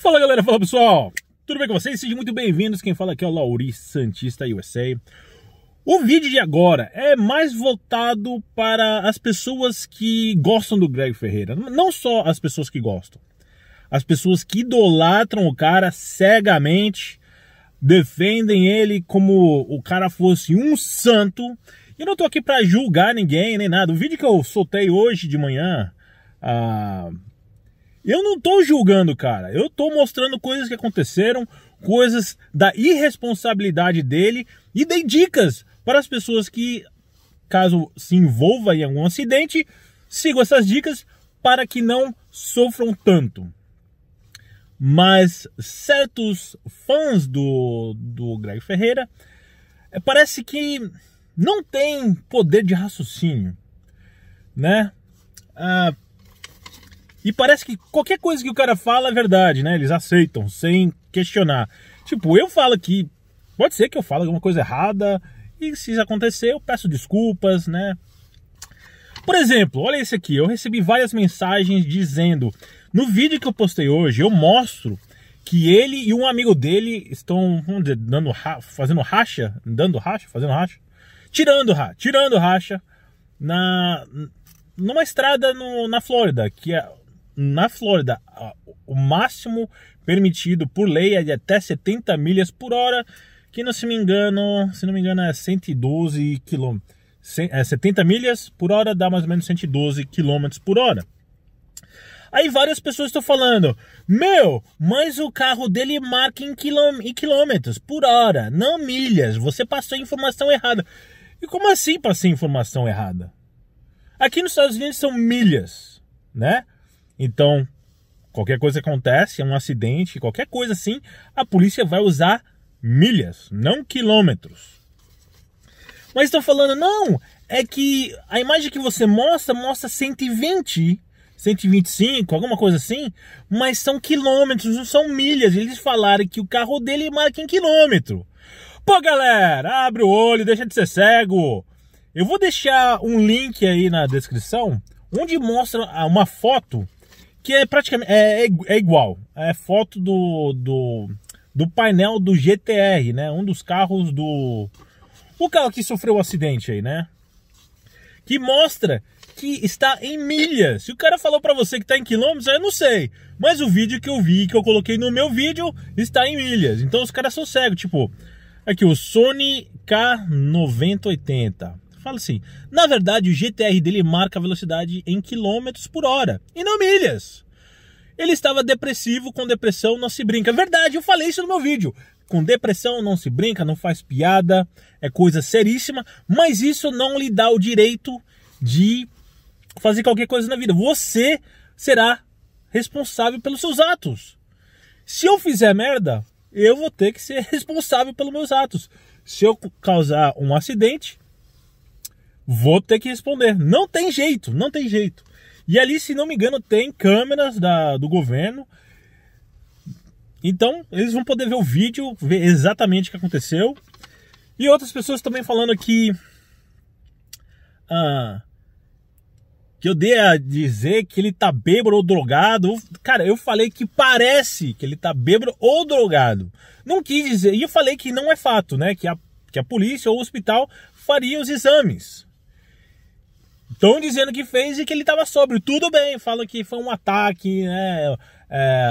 Fala galera, fala pessoal, tudo bem com vocês? Sejam muito bem-vindos, quem fala aqui é o Lauri Santista USA. O vídeo de agora é mais voltado para as pessoas que gostam do Greg Ferreira, não só as pessoas que gostam, as pessoas que idolatram o cara cegamente, defendem ele como o cara fosse um santo. Eu não tô aqui para julgar ninguém nem nada. O vídeo que eu soltei hoje de manhã, ah, eu não tô julgando, cara. Eu tô mostrando coisas que aconteceram, coisas da irresponsabilidade dele e dei dicas para as pessoas que, caso se envolva em algum acidente, sigam essas dicas para que não sofram tanto. Mas certos fãs do, do Greg Ferreira é, parece que não tem poder de raciocínio, né? Ah, e parece que qualquer coisa que o cara fala é verdade, né? Eles aceitam sem questionar. Tipo, eu falo que pode ser que eu fale alguma coisa errada e se isso acontecer, eu peço desculpas, né? Por exemplo, olha esse aqui, eu recebi várias mensagens dizendo: "No vídeo que eu postei hoje, eu mostro que ele e um amigo dele estão dizer, dando fazendo racha, dando racha, fazendo racha, tirando racha, tirando racha na numa estrada no, na Flórida, que é na Flórida, o máximo permitido por lei é de até 70 milhas por hora, que não se me engano, se não me engano é 112 km, 70 milhas por hora dá mais ou menos 112 km por hora. Aí várias pessoas estão falando, meu, mas o carro dele marca em, quilômetros por hora, não milhas. Você passou a informação errada. E como assim passei a informação errada? Aqui nos Estados Unidos são milhas, né? Então, qualquer coisa acontece, é um acidente, qualquer coisa assim, a polícia vai usar milhas, não quilômetros. Mas estão falando, não, é que a imagem que você mostra mostra 120, 125, alguma coisa assim, mas são quilômetros, não são milhas. Eles falaram que o carro dele marca em quilômetro. Pô, galera, abre o olho, deixa de ser cego. Eu vou deixar um link aí na descrição onde mostra uma foto que é praticamente é, é, é igual. É foto do, do, do painel do GTR, né? Um dos carros do. O carro que sofreu o um acidente aí, né? Que mostra que está em milhas. Se o cara falou para você que está em quilômetros, eu não sei. Mas o vídeo que eu vi, que eu coloquei no meu vídeo, está em milhas. Então os caras são cegos. Tipo, aqui o Sony K9080 fala assim: na verdade, o GTR dele marca a velocidade em quilômetros por hora e não milhas. Ele estava depressivo, com depressão não se brinca. Verdade, eu falei isso no meu vídeo. Com depressão não se brinca, não faz piada, é coisa seríssima, mas isso não lhe dá o direito de fazer qualquer coisa na vida. Você será responsável pelos seus atos. Se eu fizer merda, eu vou ter que ser responsável pelos meus atos. Se eu causar um acidente, vou ter que responder. Não tem jeito, não tem jeito. E ali, se não me engano, tem câmeras da, do governo. Então, eles vão poder ver o vídeo, ver exatamente o que aconteceu. E outras pessoas também falando que. Ah, que eu dei a dizer que ele tá bêbado ou drogado. Cara, eu falei que parece que ele tá bêbado ou drogado. Não quis dizer. E eu falei que não é fato, né? Que a, que a polícia ou o hospital faria os exames. Estão dizendo que fez e que ele estava sóbrio. Tudo bem, falam que foi um ataque, né? É,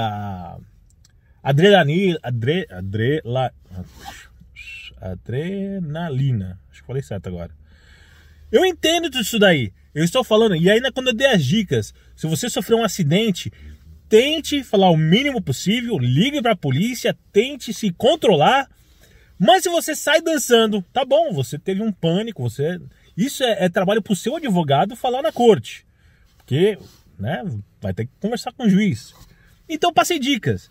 adrenalina. Adre, adrela, adrenalina. Acho que falei certo agora. Eu entendo tudo isso daí. Eu estou falando. E ainda né, quando eu dei as dicas, se você sofreu um acidente, tente falar o mínimo possível, ligue para a polícia, tente se controlar. Mas se você sai dançando, tá bom, você teve um pânico, você isso é, é trabalho para o seu advogado falar na corte, porque né, vai ter que conversar com o juiz. Então passei dicas.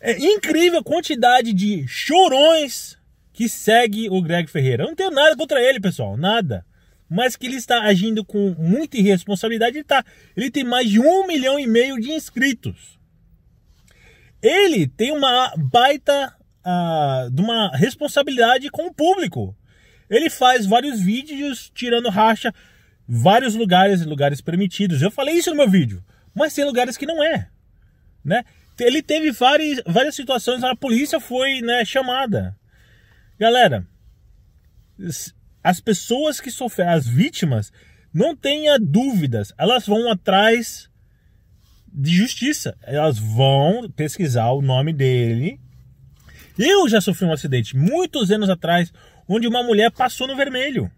É incrível a quantidade de chorões que segue o Greg Ferreira. Eu não tenho nada contra ele, pessoal, nada. Mas que ele está agindo com muita irresponsabilidade, ele, tá, ele tem mais de um milhão e meio de inscritos. Ele tem uma baita ah, de uma responsabilidade com o público. Ele faz vários vídeos tirando racha, vários lugares, lugares permitidos. Eu falei isso no meu vídeo, mas tem lugares que não é, né? Ele teve várias, várias situações, a polícia foi né, chamada. Galera, as pessoas que sofreram, as vítimas, não tenha dúvidas, elas vão atrás de justiça. Elas vão pesquisar o nome dele, eu já sofri um acidente muitos anos atrás, onde uma mulher passou no vermelho.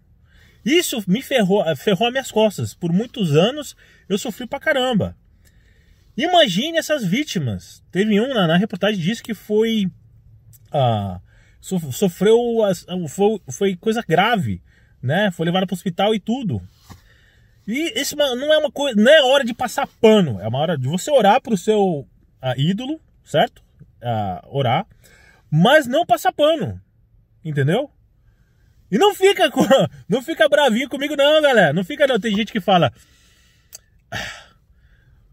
Isso me ferrou, eh, ferrou minhas costas. Por muitos anos eu sofri pra caramba. Imagine essas vítimas. Teve um na, na reportagem disse que foi. Ah, sofreu. Foi, foi coisa grave, né? Foi levado pro hospital e tudo. E isso não é uma coisa. Não é hora de passar pano. É uma hora de você orar pro seu ah, ídolo, certo? Ah, orar mas não passa pano. Entendeu? E não fica com, não fica bravinho comigo não, galera. Não fica não. Tem gente que fala ah,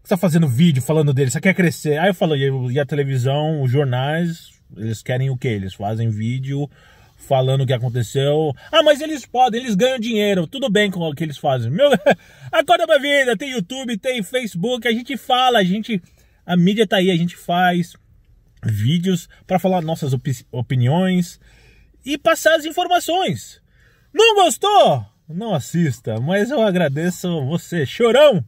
você tá fazendo vídeo falando dele, você quer crescer. Aí eu falo, e a televisão, os jornais, eles querem o quê? Eles fazem vídeo falando o que aconteceu. Ah, mas eles podem, eles ganham dinheiro. Tudo bem com o que eles fazem. Meu, acorda pra vida. Tem YouTube, tem Facebook, a gente fala, a gente a mídia tá aí, a gente faz vídeos para falar nossas opi opiniões e passar as informações. Não gostou? Não assista, mas eu agradeço você, chorão,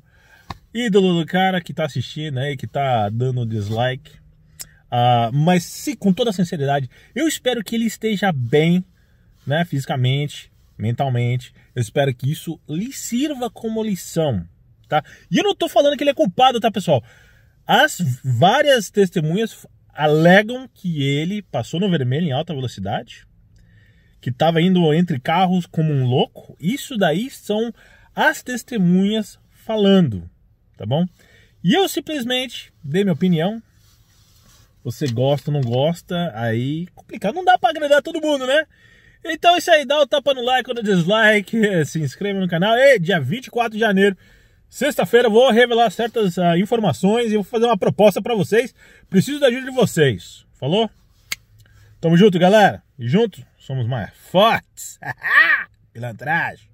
ídolo do cara que está assistindo aí, que está dando dislike. Uh, mas se com toda sinceridade, eu espero que ele esteja bem, né, fisicamente, mentalmente. Eu espero que isso lhe sirva como lição, tá? E eu não estou falando que ele é culpado, tá, pessoal? As várias testemunhas alegam que ele passou no vermelho em alta velocidade, que estava indo entre carros como um louco. Isso daí são as testemunhas falando, tá bom? E eu simplesmente dei minha opinião. Você gosta, não gosta, aí complicado. Não dá para agradar todo mundo, né? Então é isso aí, dá o tapa no like ou no dislike, se inscreva no canal. E dia 24 de janeiro Sexta-feira eu vou revelar certas uh, informações e vou fazer uma proposta para vocês. Preciso da ajuda de vocês. Falou? Tamo junto, galera. E juntos somos mais fortes. Pilantragem.